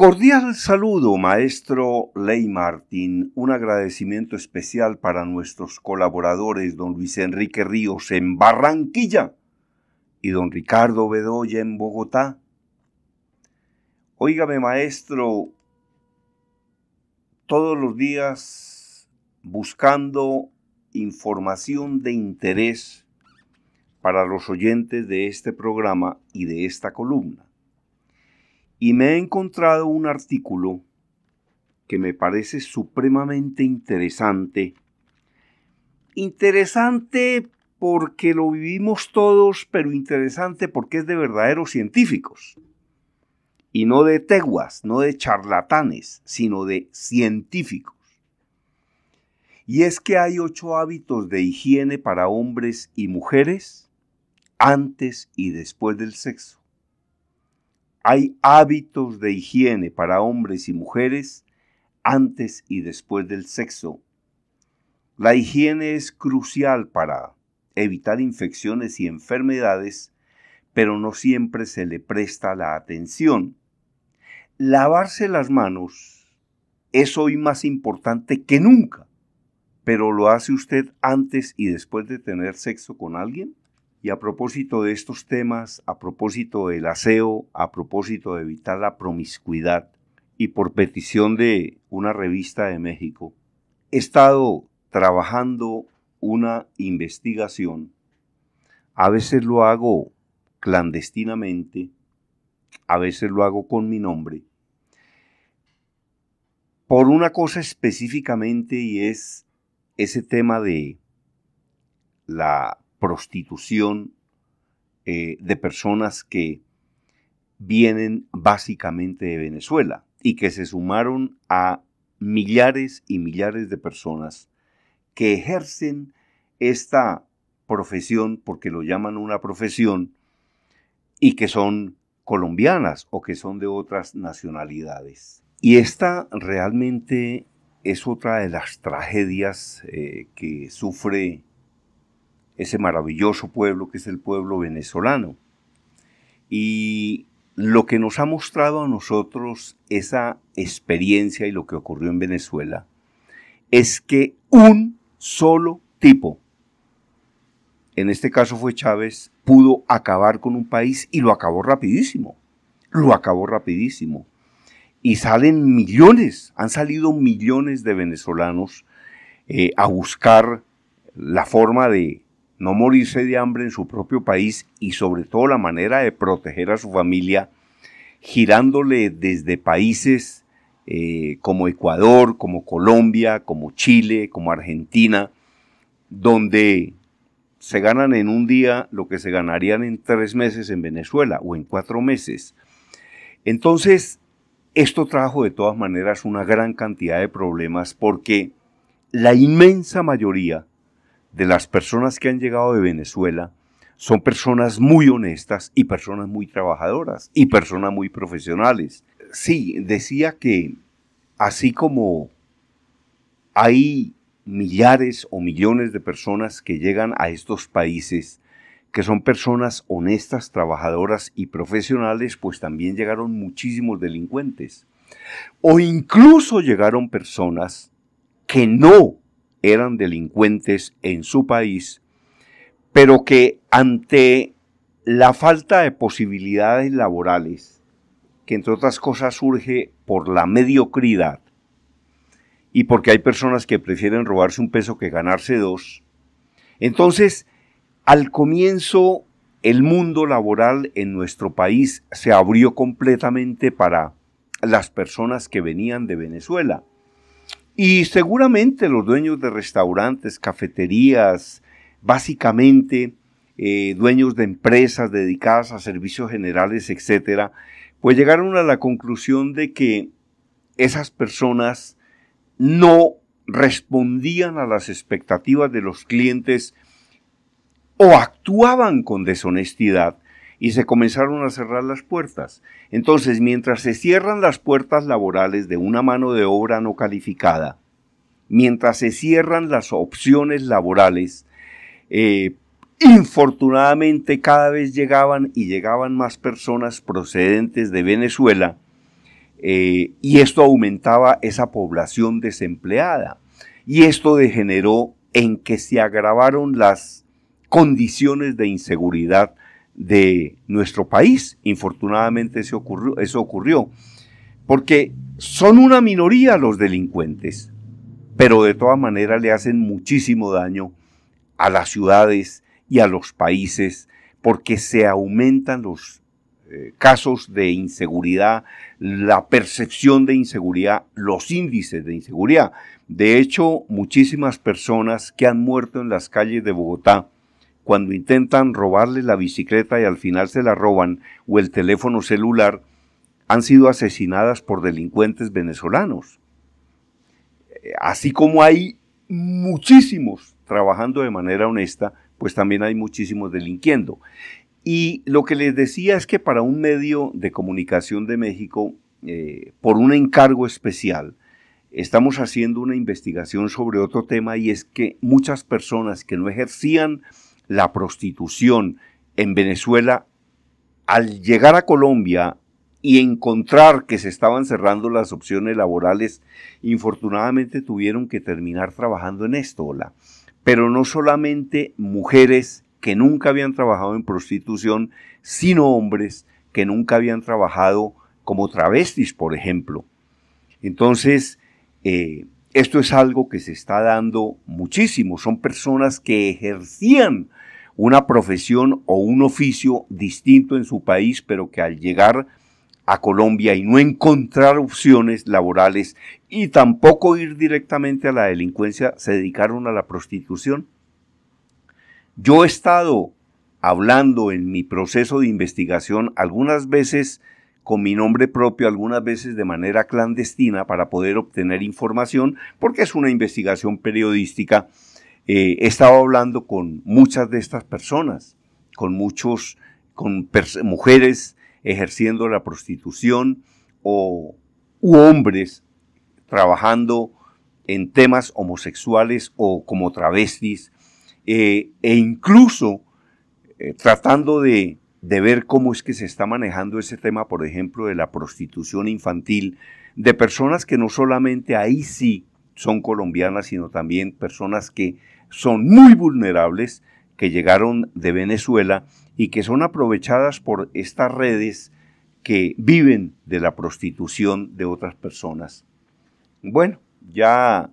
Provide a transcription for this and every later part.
Cordial saludo, maestro Ley Martín. Un agradecimiento especial para nuestros colaboradores, don Luis Enrique Ríos en Barranquilla y don Ricardo Bedoya en Bogotá. Óigame, maestro, todos los días buscando información de interés para los oyentes de este programa y de esta columna y me he encontrado un artículo que me parece supremamente interesante. Interesante porque lo vivimos todos, pero interesante porque es de verdaderos científicos. Y no de teguas, no de charlatanes, sino de científicos. Y es que hay ocho hábitos de higiene para hombres y mujeres antes y después del sexo hay hábitos de higiene para hombres y mujeres antes y después del sexo. La higiene es crucial para evitar infecciones y enfermedades, pero no siempre se le presta la atención. Lavarse las manos es hoy más importante que nunca, pero ¿lo hace usted antes y después de tener sexo con alguien? Y a propósito de estos temas, a propósito del aseo, a propósito de evitar la promiscuidad y por petición de una revista de México, he estado trabajando una investigación. A veces lo hago clandestinamente, a veces lo hago con mi nombre. Por una cosa específicamente y es ese tema de la prostitución eh, de personas que vienen básicamente de Venezuela y que se sumaron a millares y millares de personas que ejercen esta profesión, porque lo llaman una profesión, y que son colombianas o que son de otras nacionalidades. Y esta realmente es otra de las tragedias eh, que sufre ese maravilloso pueblo que es el pueblo venezolano. Y lo que nos ha mostrado a nosotros esa experiencia y lo que ocurrió en Venezuela es que un solo tipo, en este caso fue Chávez, pudo acabar con un país y lo acabó rapidísimo, lo acabó rapidísimo. Y salen millones, han salido millones de venezolanos eh, a buscar la forma de no morirse de hambre en su propio país y sobre todo la manera de proteger a su familia girándole desde países eh, como Ecuador, como Colombia, como Chile, como Argentina, donde se ganan en un día lo que se ganarían en tres meses en Venezuela o en cuatro meses. Entonces, esto trajo de todas maneras una gran cantidad de problemas porque la inmensa mayoría de las personas que han llegado de Venezuela son personas muy honestas y personas muy trabajadoras y personas muy profesionales. Sí, decía que así como hay millares o millones de personas que llegan a estos países, que son personas honestas, trabajadoras y profesionales, pues también llegaron muchísimos delincuentes. O incluso llegaron personas que no eran delincuentes en su país, pero que ante la falta de posibilidades laborales, que entre otras cosas surge por la mediocridad y porque hay personas que prefieren robarse un peso que ganarse dos, entonces al comienzo el mundo laboral en nuestro país se abrió completamente para las personas que venían de Venezuela y seguramente los dueños de restaurantes, cafeterías, básicamente eh, dueños de empresas dedicadas a servicios generales, etcétera, pues llegaron a la conclusión de que esas personas no respondían a las expectativas de los clientes o actuaban con deshonestidad y se comenzaron a cerrar las puertas. Entonces, mientras se cierran las puertas laborales de una mano de obra no calificada, mientras se cierran las opciones laborales, eh, infortunadamente cada vez llegaban y llegaban más personas procedentes de Venezuela eh, y esto aumentaba esa población desempleada y esto degeneró en que se agravaron las condiciones de inseguridad de nuestro país. Infortunadamente eso ocurrió, eso ocurrió, porque son una minoría los delincuentes, pero de todas maneras le hacen muchísimo daño a las ciudades y a los países, porque se aumentan los eh, casos de inseguridad, la percepción de inseguridad, los índices de inseguridad. De hecho, muchísimas personas que han muerto en las calles de Bogotá, cuando intentan robarle la bicicleta y al final se la roban, o el teléfono celular, han sido asesinadas por delincuentes venezolanos. Eh, así como hay muchísimos trabajando de manera honesta, pues también hay muchísimos delinquiendo. Y lo que les decía es que para un medio de comunicación de México, eh, por un encargo especial, estamos haciendo una investigación sobre otro tema y es que muchas personas que no ejercían la prostitución en Venezuela, al llegar a Colombia y encontrar que se estaban cerrando las opciones laborales, infortunadamente tuvieron que terminar trabajando en esto, pero no solamente mujeres que nunca habían trabajado en prostitución, sino hombres que nunca habían trabajado como travestis, por ejemplo. Entonces, eh, esto es algo que se está dando muchísimo. Son personas que ejercían una profesión o un oficio distinto en su país, pero que al llegar a Colombia y no encontrar opciones laborales y tampoco ir directamente a la delincuencia, se dedicaron a la prostitución. Yo he estado hablando en mi proceso de investigación algunas veces con mi nombre propio, algunas veces de manera clandestina para poder obtener información, porque es una investigación periodística eh, he estado hablando con muchas de estas personas, con muchos, con mujeres ejerciendo la prostitución o u hombres trabajando en temas homosexuales o como travestis, eh, e incluso eh, tratando de ver cómo es que se está manejando ese tema, por ejemplo, de la prostitución infantil, de personas que no solamente ahí sí son colombianas, sino también personas que son muy vulnerables, que llegaron de Venezuela y que son aprovechadas por estas redes que viven de la prostitución de otras personas. Bueno, ya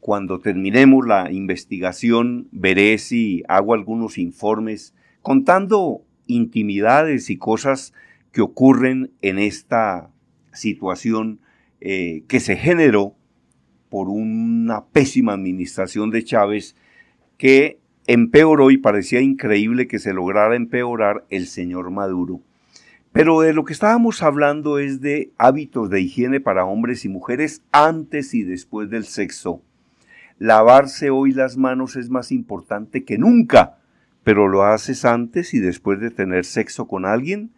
cuando terminemos la investigación veré si hago algunos informes contando intimidades y cosas que ocurren en esta situación eh, que se generó por una pésima administración de Chávez que empeoró y parecía increíble que se lograra empeorar el señor Maduro. Pero de lo que estábamos hablando es de hábitos de higiene para hombres y mujeres antes y después del sexo. Lavarse hoy las manos es más importante que nunca, pero lo haces antes y después de tener sexo con alguien.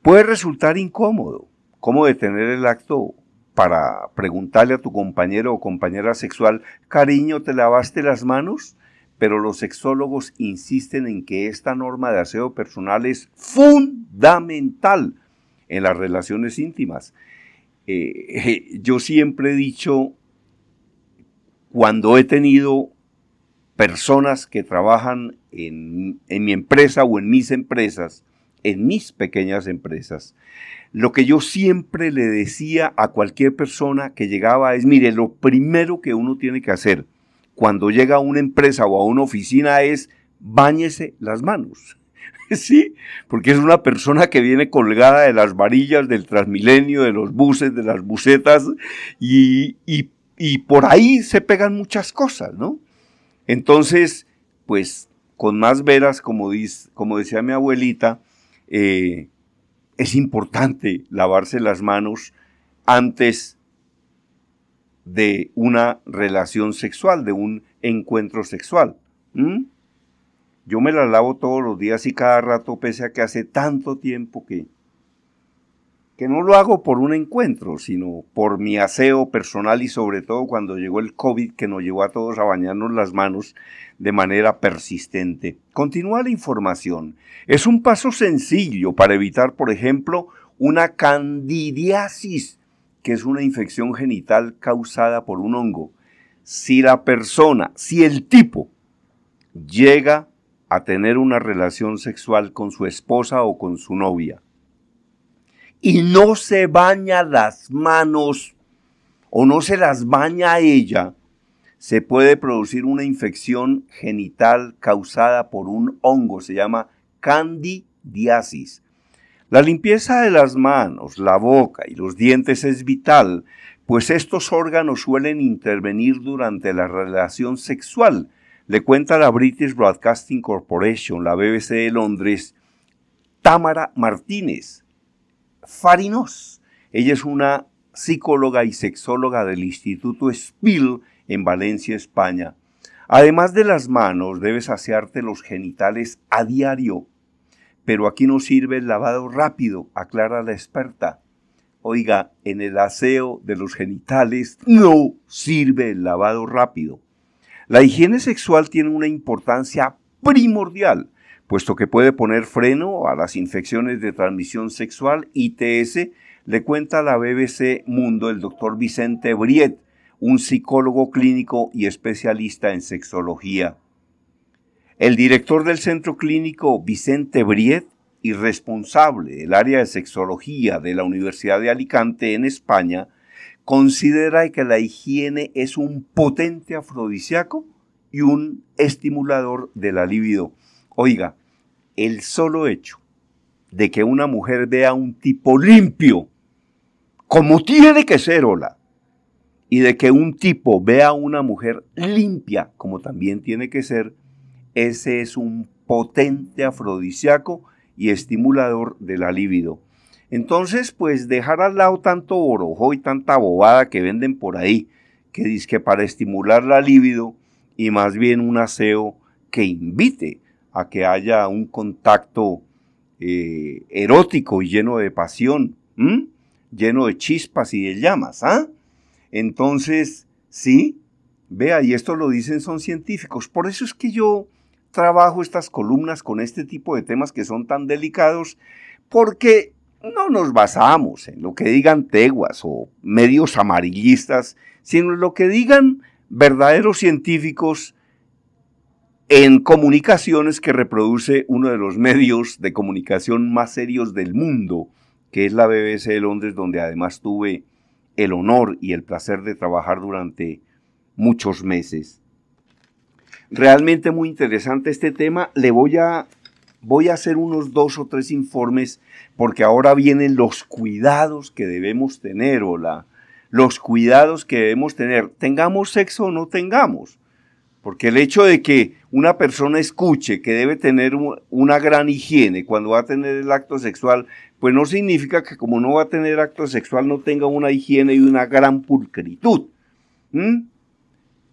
Puede resultar incómodo, como detener el acto para preguntarle a tu compañero o compañera sexual, cariño, ¿te lavaste las manos? Pero los sexólogos insisten en que esta norma de aseo personal es fundamental en las relaciones íntimas. Eh, yo siempre he dicho, cuando he tenido personas que trabajan en mi empresa o en mis empresas, en mis pequeñas empresas. Lo que yo siempre le decía a cualquier persona que llegaba es, mire, lo primero que uno tiene que hacer cuando llega a una empresa o a una oficina es báñese las manos. Sí, porque es una persona que viene colgada de las varillas del Transmilenio, de los buses, de las busetas, y, y por ahí se pegan muchas cosas, ¿no? Entonces, pues con más veras, como, dice, como decía mi abuelita, eh, es importante lavarse las manos antes de una relación sexual, de un encuentro sexual. Yo me la lavo todos los días y cada rato, pese a que hace tanto tiempo que que no lo hago por un encuentro, sino por mi aseo personal y sobre todo cuando llegó el COVID que nos llevó a todos a bañarnos las manos de manera persistente. Continúa la información. Es un paso sencillo para evitar, por ejemplo, una candidiasis, que es una infección genital causada por un hongo. Si la persona, si el tipo llega a tener una relación sexual con su esposa o con su novia, y no se baña las manos o no se las baña a ella, se puede producir una infección genital causada por un hongo, se llama candidiasis. La limpieza de las manos, la boca y los dientes es vital, pues estos órganos suelen intervenir durante la relación sexual, le cuenta la British Broadcasting Corporation, la BBC de Londres, Tamara Martínez. Farinos. Ella es una psicóloga y sexóloga del Instituto Spill en Valencia, España. Además de las manos, debes asearte los genitales a diario. Pero aquí no sirve el lavado rápido, aclara la experta. Oiga, en el aseo de los genitales no sirve el lavado rápido. La higiene sexual tiene una importancia primordial puesto que puede poner freno a las infecciones de transmisión sexual ITS, le cuenta a la BBC Mundo el doctor Vicente Briet, un psicólogo clínico y especialista en sexología. El director del centro clínico Vicente Briet y responsable del área de sexología de la Universidad de Alicante en España, considera que la higiene es un potente afrodisíaco y un estimulador de la libido. Oiga, el solo hecho de que una mujer vea a un tipo limpio, como tiene que ser, hola, y de que un tipo vea a una mujer limpia, como también tiene que ser, ese es un potente afrodisíaco y estimulador de la libido. Entonces, pues dejar al lado tanto orojo y tanta bobada que venden por ahí, que dice que para estimular la libido y más bien un aseo que invite a que haya un contacto eh, erótico y lleno de pasión, lleno de chispas y de llamas. ¿ah? Entonces, sí, vea, y esto lo dicen son científicos. Por eso es que yo trabajo estas columnas con este tipo de temas que son tan delicados, porque no nos basamos en lo que digan teguas o medios amarillistas, sino en lo que digan verdaderos científicos en comunicaciones que reproduce uno de los medios de comunicación más serios del mundo, que es la BBC de Londres, donde además tuve el honor y el placer de trabajar durante muchos meses. Realmente muy interesante este tema. Le voy a, voy a hacer unos dos o tres informes porque ahora vienen los cuidados que debemos tener, hola. Los cuidados que debemos tener, tengamos sexo o no tengamos. Porque el hecho de que una persona escuche que debe tener una gran higiene cuando va a tener el acto sexual, pues no significa que como no va a tener acto sexual no tenga una higiene y una gran pulcritud. ¿Mm?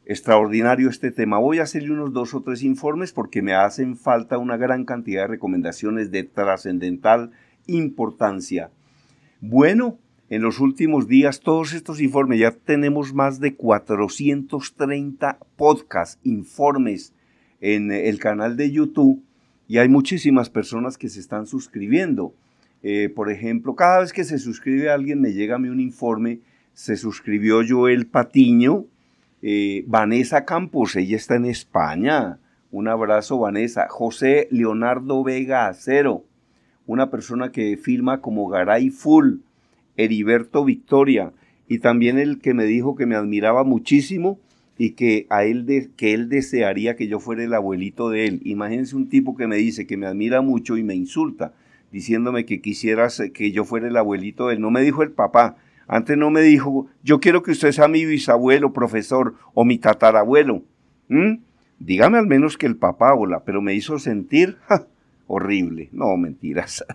Extraordinario este tema. Voy a hacerle unos dos o tres informes porque me hacen falta una gran cantidad de recomendaciones de trascendental importancia. Bueno, en los últimos días todos estos informes. Ya tenemos más de 430 podcasts, informes en el canal de YouTube y hay muchísimas personas que se están suscribiendo. Eh, por ejemplo, cada vez que se suscribe alguien me llega a mí un informe. Se suscribió Joel Patiño, eh, Vanessa Campos, ella está en España. Un abrazo, Vanessa. José Leonardo Vega Acero, una persona que firma como Garay Full Heriberto Victoria, y también el que me dijo que me admiraba muchísimo y que a él que él desearía que yo fuera el abuelito de él. Imagínense un tipo que me dice que me admira mucho y me insulta diciéndome que quisieras que yo fuera el abuelito de él. No me dijo el papá. Antes no me dijo, yo quiero que usted sea mi bisabuelo, profesor o mi tatarabuelo. ¿Mm? Dígame al menos que el papá hola, pero me hizo sentir horrible. No, mentiras.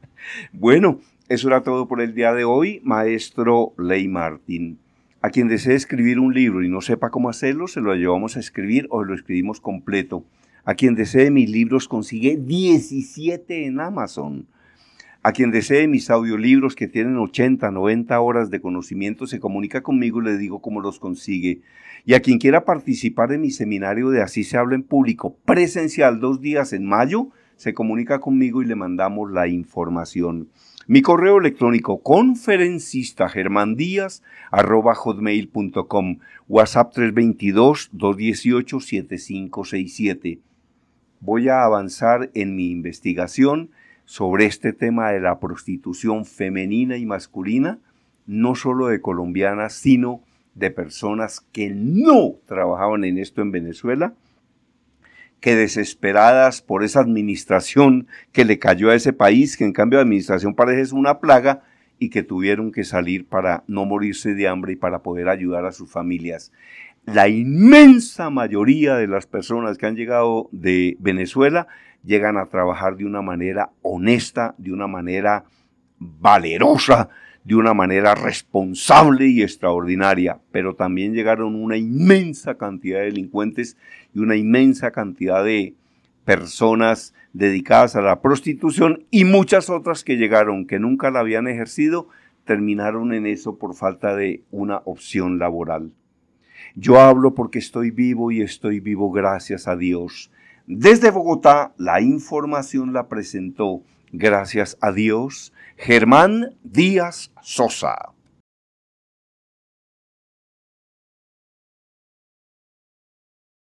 bueno, eso era todo por el día de hoy, maestro Ley Martín. A quien desee escribir un libro y no sepa cómo hacerlo, se lo llevamos a escribir o lo escribimos completo. A quien desee mis libros consigue 17 en Amazon. A quien desee mis audiolibros que tienen 80, 90 horas de conocimiento, se comunica conmigo y le digo cómo los consigue. Y a quien quiera participar en mi seminario de Así se habla en público presencial dos días en mayo, se comunica conmigo y le mandamos la información. Mi correo electrónico conferencista WhatsApp 322-218-7567. Voy a avanzar en mi investigación sobre este tema de la prostitución femenina y masculina, no solo de colombianas, sino de personas que no trabajaban en esto en Venezuela que desesperadas por esa administración que le cayó a ese país, que en cambio de administración parece una plaga, y que tuvieron que salir para no morirse de hambre y para poder ayudar a sus familias. La inmensa mayoría de las personas que han llegado de Venezuela llegan a trabajar de una manera honesta, de una manera valerosa, de una manera responsable y extraordinaria, pero también llegaron una inmensa cantidad de delincuentes y una inmensa cantidad de personas dedicadas a la prostitución y muchas otras que llegaron que nunca la habían ejercido, terminaron en eso por falta de una opción laboral. Yo hablo porque estoy vivo y estoy vivo gracias a Dios. Desde Bogotá, la información la presentó Gracias a Dios. Germán Díaz Sosa.